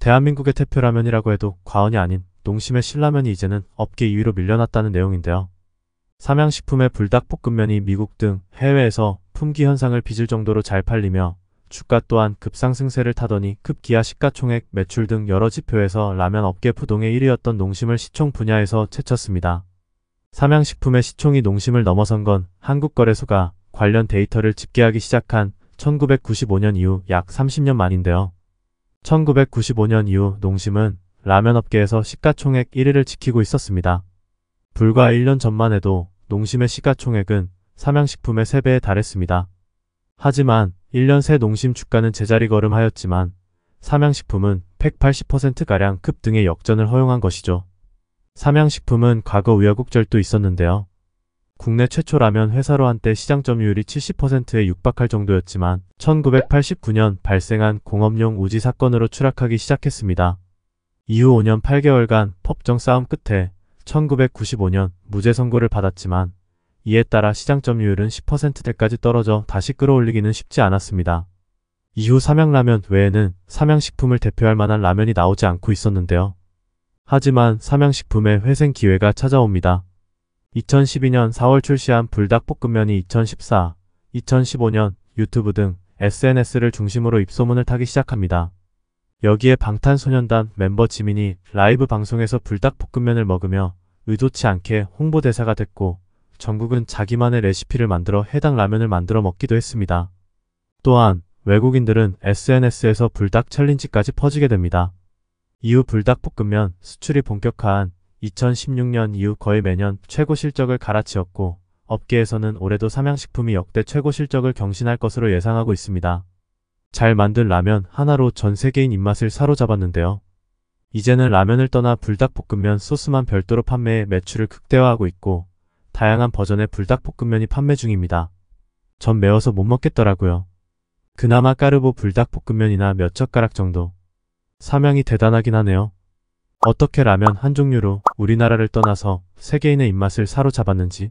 대한민국의 대표 라면이라고 해도 과언이 아닌 농심의 신라면이 이제는 업계 2위로 밀려났다는 내용인데요. 삼양식품의 불닭볶음면이 미국 등 해외에서 품귀 현상을 빚을 정도로 잘 팔리며 주가 또한 급상승세를 타더니 급기야 시가총액, 매출 등 여러 지표에서 라면 업계 부동의 1위였던 농심을 시총 분야에서 채쳤습니다. 삼양식품의 시총이 농심을 넘어선 건 한국거래소가 관련 데이터를 집계하기 시작한 1995년 이후 약 30년 만인데요. 1995년 이후 농심은 라면 업계에서 시가총액 1위를 지키고 있었습니다. 불과 1년 전만 해도 농심의 시가총액은 삼양식품의 3배에 달했습니다. 하지만 1년 새 농심 주가는 제자리 걸음하였지만 삼양식품은 180%가량 급등의 역전을 허용한 것이죠. 삼양식품은 과거 우여곡절도 있었는데요. 국내 최초 라면 회사로 한때 시장 점유율이 70%에 육박할 정도였지만 1989년 발생한 공업용 우지 사건으로 추락하기 시작했습니다. 이후 5년 8개월간 법정 싸움 끝에 1995년 무죄 선고를 받았지만 이에 따라 시장 점유율은 10%대까지 떨어져 다시 끌어올리기는 쉽지 않았습니다. 이후 삼양라면 외에는 삼양식품을 대표할 만한 라면이 나오지 않고 있었는데요. 하지만 삼양식품의 회생 기회가 찾아옵니다. 2012년 4월 출시한 불닭볶음면이 2014, 2015년 유튜브 등 SNS를 중심으로 입소문을 타기 시작합니다. 여기에 방탄소년단 멤버 지민이 라이브 방송에서 불닭볶음면을 먹으며 의도치 않게 홍보대사가 됐고 전국은 자기만의 레시피를 만들어 해당 라면을 만들어 먹기도 했습니다. 또한 외국인들은 SNS에서 불닭 챌린지까지 퍼지게 됩니다. 이후 불닭볶음면 수출이 본격화한 2016년 이후 거의 매년 최고 실적을 갈아치웠고 업계에서는 올해도 삼양식품이 역대 최고 실적을 경신할 것으로 예상하고 있습니다. 잘 만든 라면 하나로 전 세계인 입맛을 사로잡았는데요. 이제는 라면을 떠나 불닭볶음면 소스만 별도로 판매해 매출을 극대화하고 있고 다양한 버전의 불닭볶음면이 판매 중입니다. 전 매워서 못 먹겠더라고요. 그나마 까르보 불닭볶음면이나 몇 젓가락 정도. 삼양이 대단하긴 하네요. 어떻게 라면 한 종류로 우리나라를 떠나서 세계인의 입맛을 사로잡았는지